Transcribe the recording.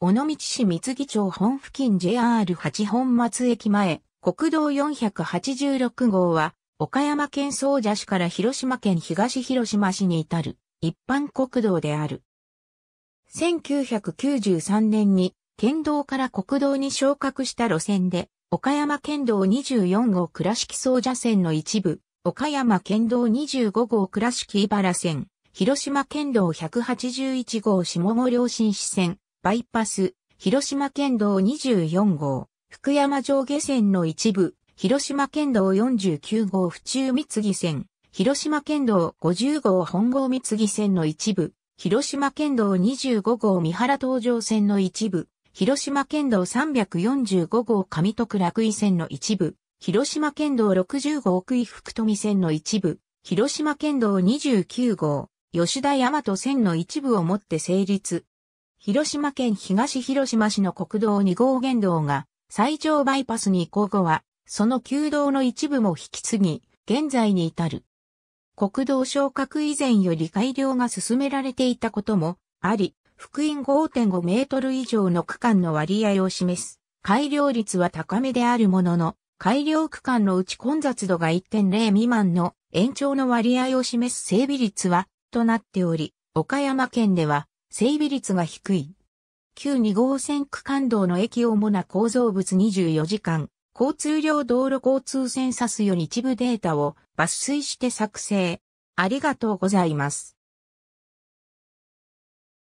尾道市三木町本付近 JR8 本松駅前、国道486号は、岡山県総社市から広島県東広島市に至る一般国道である。1993年に県道から国道に昇格した路線で、岡山県道24号倉敷総社線の一部、岡山県道25号倉敷茨線、広島県道181号下五両新市線、バイパス、広島県道24号、福山上下線の一部、広島県道49号府中三木線、広島県道50号本郷三木線の一部、広島県道25号三原東上線の一部、広島県道345号上徳楽井線の一部、広島県道60号奥井福富線の一部、広島県道29号、吉田大和線の一部をもって成立、広島県東広島市の国道2号原道が最上バイパスに移行後は、その旧道の一部も引き継ぎ、現在に至る。国道昇格以前より改良が進められていたこともあり、福音5.5メートル以上の区間の割合を示す。改良率は高めであるものの、改良区間のうち混雑度が1.0未満の延長の割合を示す整備率は、となっており、岡山県では整備率が低い。旧2号線区間道の駅主な構造物24時間、交通量道路交通センサスより一部データを抜粋して作成。ありがとうございます。